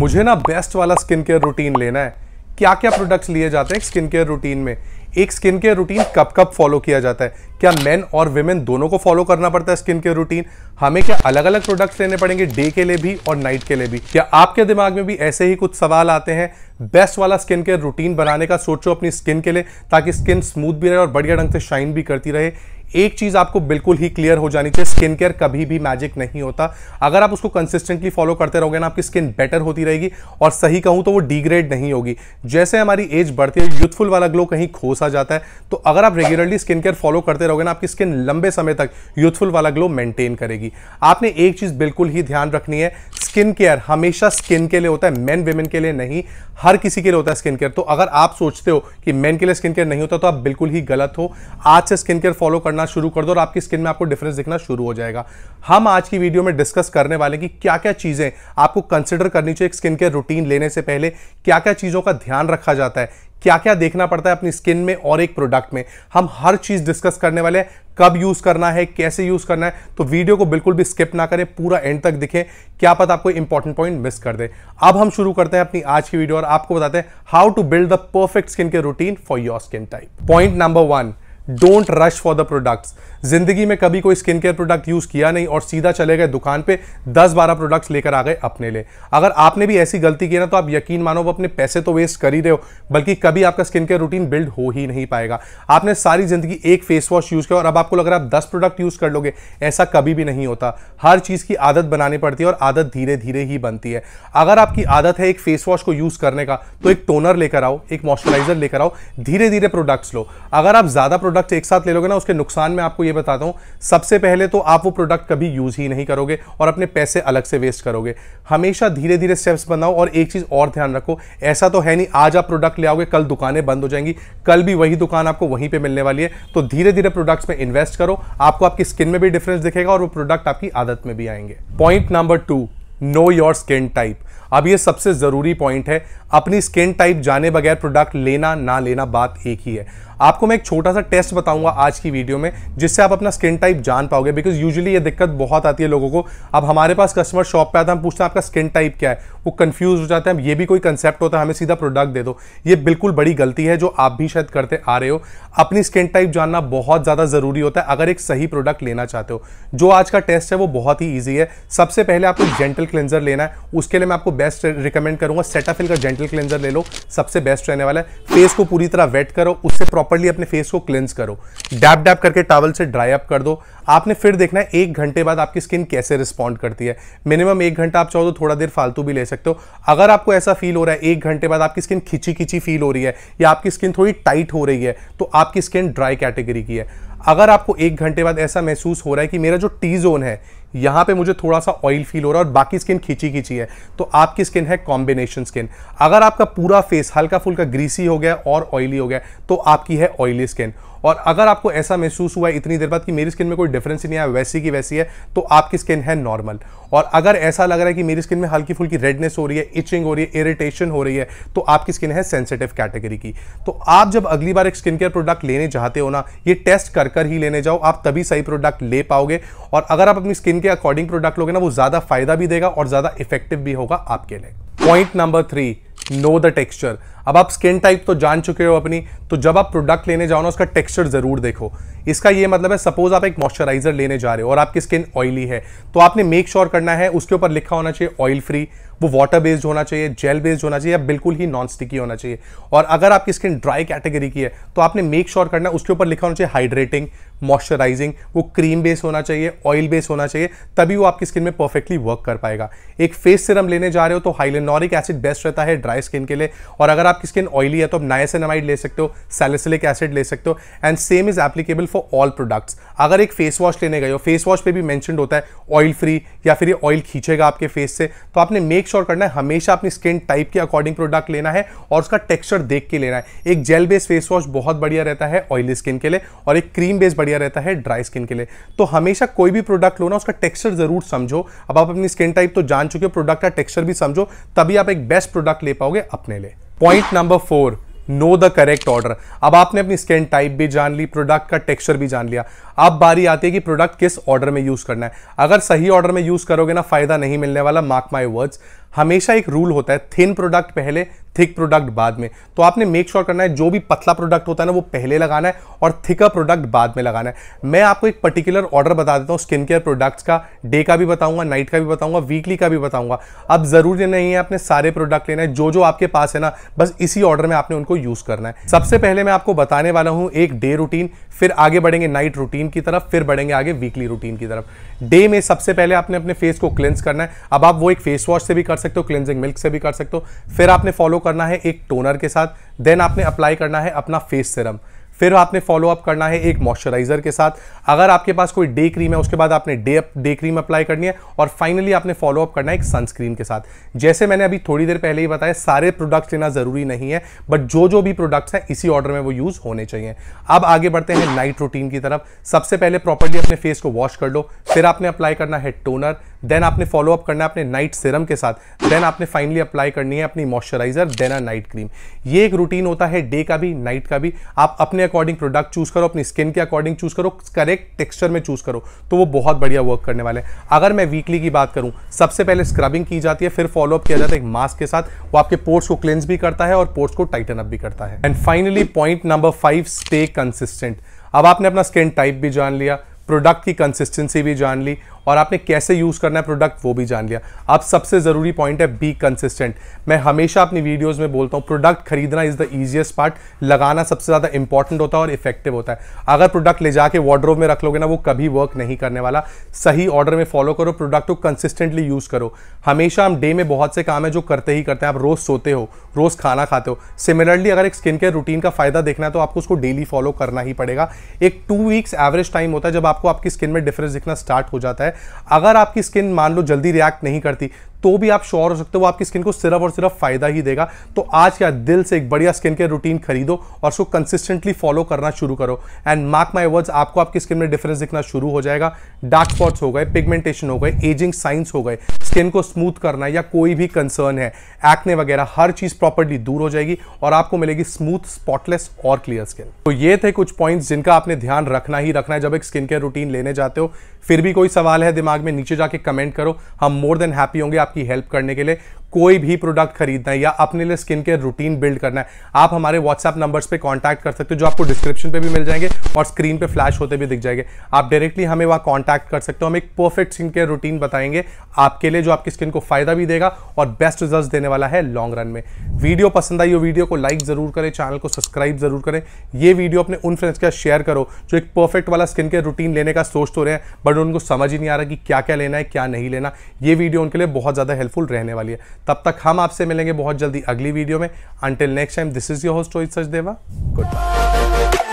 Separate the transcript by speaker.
Speaker 1: मुझे ना बेस्ट वाला स्किन केयर रूटीन लेना है क्या क्या प्रोडक्ट्स लिए जाते हैं स्किन केयर रूटीन में एक स्किन केयर रूटीन कब कब फॉलो किया जाता है क्या मेन और वेमेन दोनों को फॉलो करना पड़ता है स्किन केयर रूटीन हमें क्या अलग अलग प्रोडक्ट्स लेने पड़ेंगे डे के लिए भी और नाइट के लिए भी क्या आपके दिमाग में भी ऐसे ही कुछ सवाल आते हैं बेस्ट वाला स्किन केयर रूटीन बनाने का सोचो अपनी स्किन के लिए ताकि स्किन स्मूथ भी रहे और बढ़िया ढंग से शाइन भी करती रहे एक चीज़ आपको बिल्कुल ही क्लियर हो जानी चाहिए स्किन केयर कभी भी मैजिक नहीं होता अगर आप उसको कंसिस्टेंटली फॉलो करते रहोगे ना आपकी स्किन बेटर होती रहेगी और सही कहूँ तो वो डिग्रेड नहीं होगी जैसे हमारी एज बढ़ती है यूथफुल वाला ग्लो कहीं खोसा जाता है तो अगर आप रेगुलरली स्किन केयर फॉलो करते रहोगे ना आपकी स्किन लंबे समय तक यूथफुल वाला ग्लो मेंटेन करेगी आपने एक चीज़ बिल्कुल ही ध्यान रखनी है स्किन केयर हमेशा स्किन के लिए होता है मेन वेमेन के लिए नहीं हर किसी के लिए होता है स्किन केयर तो अगर आप सोचते हो कि मेन के लिए स्किन केयर नहीं होता तो आप बिल्कुल ही गलत हो आज से स्किन केयर फॉलो करना शुरू कर दो और आपकी स्किन में आपको डिफरेंस दिखना शुरू हो जाएगा हम आज की वीडियो में डिस्कस करने वाले कि क्या क्या चीज़ें आपको कंसिडर करनी चाहिए स्किन केयर रूटीन लेने से पहले क्या क्या चीज़ों का ध्यान रखा जाता है क्या क्या देखना पड़ता है अपनी स्किन में और एक प्रोडक्ट में हम हर चीज़ डिस्कस करने वाले हैं कब यूज़ करना है कैसे यूज़ करना है तो वीडियो को बिल्कुल भी स्किप ना करें पूरा एंड तक दिखें क्या पता आपको इंपॉर्टेंट पॉइंट मिस कर दे अब हम शुरू करते हैं अपनी आज की वीडियो और आपको बताते हैं how to build the perfect skin care routine for your skin type point number one don't rush for the products जिंदगी में कभी कोई स्किन केयर प्रोडक्ट यूज किया नहीं और सीधा चले गए दुकान पे 10-12 प्रोडक्ट्स लेकर आ गए अपने लिए अगर आपने भी ऐसी गलती की ना तो आप यकीन मानो वो अपने पैसे तो वेस्ट कर ही रहे हो बल्कि कभी आपका स्किन केयर रूटीन बिल्ड हो ही नहीं पाएगा आपने सारी जिंदगी एक फेस वॉश यूज किया और अब आपको लग रहा है आप दस प्रोडक्ट यूज कर लोगे ऐसा कभी भी नहीं होता हर चीज की आदत बनानी पड़ती है और आदत धीरे धीरे ही बनती है अगर आपकी आदत है एक फेस वॉश को यूज करने का तो एक टोनर लेकर आओ एक मॉइस्चराइजर लेकर आओ धीरे धीरे प्रोडक्ट्स लो अगर आप ज्यादा प्रोडक्ट प्रोडक्ट्स एक साथ ले लोगे ना उसके नुकसान में आपको ये बताता हूँ सबसे पहले तो आप वो प्रोडक्ट कभी यूज ही नहीं करोगे और अपने पैसे अलग से वेस्ट करोगे हमेशा धीरे धीरे स्टेप्स बनाओ और एक चीज़ और ध्यान रखो ऐसा तो है नहीं आज आप प्रोडक्ट ले आओगे कल दुकानें बंद हो जाएंगी कल भी वही दुकान आपको वहीं पर मिलने वाली है तो धीरे धीरे प्रोडक्ट्स में इन्वेस्ट करो आपको आपकी स्किन में भी डिफरेंस दिखेगा और वो प्रोडक्ट आपकी आदत में भी आएंगे point number two know your skin type अब ये सबसे ज़रूरी पॉइंट है अपनी स्किन टाइप जाने बगैर प्रोडक्ट लेना ना लेना बात एक ही है आपको मैं एक छोटा सा टेस्ट बताऊंगा आज की वीडियो में जिससे आप अपना स्किन टाइप जान पाओगे बिकॉज यूजली ये दिक्कत बहुत आती है लोगों को अब हमारे पास कस्टमर शॉप पे आता है हम पूछते हैं आपका स्किन टाइप क्या है वो कंफ्यूज हो जाते हैं ये भी कोई कंसेप्ट होता है हमें सीधा प्रोडक्ट दे दो ये बिल्कुल बड़ी गलती है जो आप भी शायद करते आ रहे हो अपनी स्किन टाइप जानना बहुत ज़्यादा ज़रूरी होता है अगर एक सही प्रोडक्ट लेना चाहते हो जो आज का टेस्ट है वो बहुत ही ईजी है सबसे पहले आपको जेंटल क्लेंजर लेना है उसके लिए मैं आपको बेस्ट रिकमेंड करूंगा सेटाफिल का जेंटल क्लेंजर ले लो सबसे बेस्ट रहने वाला है फेस को पूरी तरह वेट करो उससे प्रॉपर प्रॉपरली अपने फेस को क्लेंस करो डैप डैप करके टावल से ड्राई अप कर दो आपने फिर देखना है एक घंटे बाद आपकी स्किन कैसे रिस्पॉन्ड करती है मिनिमम एक घंटा आप चाहो तो थोड़ा देर फालतू भी ले सकते हो अगर आपको ऐसा फील हो रहा है एक घंटे बाद आपकी स्किन खिंची खिंची फील हो रही है या आपकी स्किन थोड़ी टाइट हो रही है तो आपकी स्किन ड्राई कैटेगरी की है अगर आपको एक घंटे बाद ऐसा महसूस हो रहा है कि मेरा जो टी जोन है यहाँ पे मुझे थोड़ा सा ऑयल फील हो रहा है और बाकी स्किन खींची खींची है तो आपकी स्किन है कॉम्बिनेशन स्किन अगर आपका पूरा फेस हल्का फुल्का ग्रीसी हो गया और ऑयली हो गया तो आपकी है ऑयली स्किन और अगर आपको ऐसा महसूस हुआ है इतनी देर बाद कि मेरी स्किन में कोई डिफरेंस ही नहीं आया वैसी की वैसी है तो आपकी स्किन है नॉर्मल और अगर ऐसा लग रहा है कि मेरी स्किन में हल्की फुल्की रेडनेस हो रही है इचिंग हो रही है इरिटेशन हो रही है तो आपकी स्किन है सेंसिटिव कैटेगरी की तो आप जब अगली बार एक स्किन केयर प्रोडक्ट लेने चाहते हो ना ये टेस्ट कर कर ही लेने जाओ आप तभी सही प्रोडक्ट ले पाओगे और अगर आप अपनी स्किन के अकॉर्डिंग प्रोडक्ट लोगे ना वो ज़्यादा फायदा भी देगा और ज़्यादा इफेक्टिव भी होगा आपके लिए point number three know the texture अब आप स्किन टाइप तो जान चुके हो अपनी तो जब आप प्रोडक्ट लेने जाओ ना उसका टेक्सचर ज़रूर देखो इसका ये मतलब है सपोज आप एक मॉइस्चराइजर लेने जा रहे हो और आपकी स्किन ऑयली है तो आपने मेक श्योर sure करना है उसके ऊपर लिखा होना चाहिए ऑयल फ्री वो वाटर बेस्ड होना चाहिए जेल बेस्ड होना चाहिए या बिल्कुल ही नॉन स्टिकी होना चाहिए और अगर आपकी स्किन ड्राई कैटेगरी की है तो आपने मेक श्योर sure करना है उसके ऊपर लिखा होना चाहिए हाइड्रेटिंग मॉइस्चराइजिंग वो क्रीम बेस्ड होना चाहिए ऑयल बेस्ड होना चाहिए तभी वो आपकी स्किन में परफेक्टली वर्क कर पाएगा एक फेस सिरम लेने जा रहे हो तो हाइलेनोरिक एसिड बेस्ट रहता है ड्राई स्किन के लिए और अगर आपकी स्किन ऑयली है तो आप नायसेनामाइड ले सकते हो सैलिसिलिक एसिड ले सकते हो and same is applicable for for all products अगर एक फेस वॉश लेने गए हो फेस वॉश पे भी मैंशन होता है ऑयल फ्री या फिर ये ऑयल खींचेगा आपके फेस से तो आपने मेक श्योर sure करना है हमेशा अपनी स्किन टाइप के अकॉर्डिंग प्रोडक्ट लेना है और उसका टेक्स्चर देख के लेना है एक जेल बेस्ड फेस वॉश बहुत बढ़िया रहता है ऑयली स्किन के लिए और एक क्रीम बेस बढ़िया रहता है ड्राई स्किन के लिए तो हमेशा कोई भी प्रोडक्ट लो ना उसका टेक्स्चर जरूर समझो अब आप अपनी स्किन टाइप तो जान चुके हो प्रोडक्ट का टेक्स्चर भी समझो तभी आप एक बेस्ट प्रोडक्ट ले पाओगे अपने लिए point number four know the correct order अब आपने अपनी स्कैन टाइप भी जान ली प्रोडक्ट का टेक्सचर भी जान लिया अब बारी आती है कि प्रोडक्ट किस ऑर्डर में यूज़ करना है अगर सही ऑर्डर में यूज़ करोगे ना फ़ायदा नहीं मिलने वाला मार्क माई वर्ड्स हमेशा एक रूल होता है थिन प्रोडक्ट पहले थिक प्रोडक्ट बाद में तो आपने मेक श्योर sure करना है जो भी पतला प्रोडक्ट होता है ना वो पहले लगाना है और थिका प्रोडक्ट बाद में लगाना है मैं आपको एक पर्टिकुलर ऑर्डर बता देता हूँ स्किन केयर प्रोडक्ट्स का डे का भी बताऊंगा नाइट का भी बताऊंगा वीकली का भी बताऊंगा अब ज़रूरी नहीं है आपने सारे प्रोडक्ट लेना है जो जो आपके पास है ना बस इसी ऑर्डर में आपने उनको यूज़ करना है सबसे पहले मैं आपको बताने वाला हूँ एक डे रूटीन फिर आगे बढ़ेंगे नाइट रूटीन की तरफ फिर बढ़ेंगे आगे वीकली रूटीन की तरफ डे में सबसे पहले आपने अपने फेस को क्लेंस करना है अब आप वो एक फेस वॉश से भी कर सकते हो क्लिनजिंग मिल्क से भी कर सकते हो फिर आपने फॉलो करना है एक टोनर के साथ देन आपने अप्लाई करना है अपना फेस सिरम फिर आपने फॉलोअप करना है एक मॉइस्चराइजर के साथ अगर आपके पास कोई डे क्रीम है उसके बाद आपने डे डे क्रीम अप्लाई करनी है और फाइनली आपने फॉलो अप करना है एक सनस्क्रीन के साथ जैसे मैंने अभी थोड़ी देर पहले ही बताया सारे प्रोडक्ट्स लेना ज़रूरी नहीं है बट जो जो भी प्रोडक्ट्स हैं इसी ऑर्डर में वो यूज़ होने चाहिए अब आगे बढ़ते हैं नाइट रूटीन की तरफ सबसे पहले प्रॉपरली अपने फेस को वॉश कर लो फिर आपने अप्लाई करना है टोनर देन आपने फॉलो अप करना है अपने नाइट सिरम के साथ देन आपने फाइनली अप्लाई करनी है अपनी moisturiser then a night cream ये एक रूटीन होता है डे का भी नाइट का भी आप अपने अकॉर्डिंग प्रोडक्ट चूज करो अपनी स्किन के अकॉर्डिंग चूज करो करेक्ट टेक्सचर में चूज करो तो वो बहुत बढ़िया वर्क करने वाले हैं अगर मैं वीकली की बात करूं सबसे पहले स्क्रबिंग की जाती है फिर फॉलोअप किया जाता है एक मास्क के साथ वो आपके पोर्ट्स को क्लेंस भी करता है और पोर्ट्स को टाइटन अप भी करता है and finally point number five stay consistent अब आपने अपना स्किन टाइप भी जान लिया प्रोडक्ट की कंसिस्टेंसी भी जान ली और आपने कैसे यूज़ करना है प्रोडक्ट वो भी जान लिया अब सबसे ज़रूरी पॉइंट है बी कंसिस्टेंट मैं हमेशा अपनी वीडियोज़ में बोलता हूँ प्रोडक्ट खरीदना इज़ द ईजिएस्ट पार्ट लगाना सबसे ज़्यादा इंपॉर्टेंट होता है और इफेक्टिव होता है अगर प्रोडक्ट ले जाके वार्ड्रोब में रख लोगे ना वो कभी वर्क नहीं करने वाला सही ऑर्डर में फॉलो करो प्रोडक्ट को कंसिस्टेंटली यूज़ करो हमेशा हम डे में बहुत से काम है जो करते ही करते हैं आप रोज़ सोते हो रोज़ खाना खाते हो सिमिलरली अगर एक स्किन केयर रूटीन का फ़ायदा देखना है तो आपको उसको डेली फॉलो करना ही पड़ेगा एक टू वीक्स एवरेज टाइम होता है जब आपको आपकी स्किन में डिफरेंस दिखना स्टार्ट हो जाता है अगर आपकी स्किन मान लो जल्दी रिएक्ट नहीं करती तो भी आप श्योर हो सकते हो आपकी स्किन को सिर्फ और सिर्फ फायदा ही देगा तो आज क्या दिल से एक बढ़िया स्किन केयर रूटीन खरीदो और उसको कंसिस्टेंटली फॉलो करना शुरू करो एंड मार्क माई वर्ड्स आपको आपकी स्किन में डिफरेंस दिखना शुरू हो जाएगा डार्क स्पॉट्स हो गए पिगमेंटेशन हो गए एजिंग साइंस हो गए स्किन को स्मूथ करना या कोई भी कंसर्न है एक्ने वगैरह हर चीज प्रॉपरली दूर हो जाएगी और आपको मिलेगी स्मूथ स्पॉटलेस और क्लियर स्किन तो ये थे कुछ पॉइंट्स जिनका आपने ध्यान रखना ही रखना है जब एक स्किन केयर रूटीन लेने जाते हो फिर भी कोई सवाल है दिमाग में नीचे जाके कमेंट करो हम मोर देन हैप्पी होंगे आपकी हेल्प करने के लिए कोई भी प्रोडक्ट खरीदना है या अपने लिए स्किन केयर रूटीन बिल्ड करना है आप हमारे व्हाट्सएप नंबर्स पे कांटेक्ट कर सकते हो जो आपको डिस्क्रिप्शन पे भी मिल जाएंगे और स्क्रीन पे फ्लैश होते भी दिख जाएंगे आप डायरेक्टली हमें वहाँ कांटेक्ट कर सकते हो हम एक परफेक्ट स्किन केयर रूटीन बताएंगे आपके लिए जो आपकी स्किन को फायदा भी देगा और बेस्ट रिजल्ट देने वाला है लॉन्ग रन में वीडियो पसंद आई हो वीडियो को लाइक जरूर करें चैनल को सब्सक्राइब जरूर करें ये वीडियो अपने उन फ्रेंड्स के शेयर करो जो एक परफेक्ट वाला स्किन केयर रूटीन लेने का सोच तो रहे हैं बट उनको समझ ही नहीं आ रहा कि क्या क्या लेना है क्या नहीं लेना ये वीडियो उनके लिए बहुत ज़्यादा हेल्पफुल रहने वाली है तब तक हम आपसे मिलेंगे बहुत जल्दी अगली वीडियो में until next time this is your host Rohit Sachdeva good bye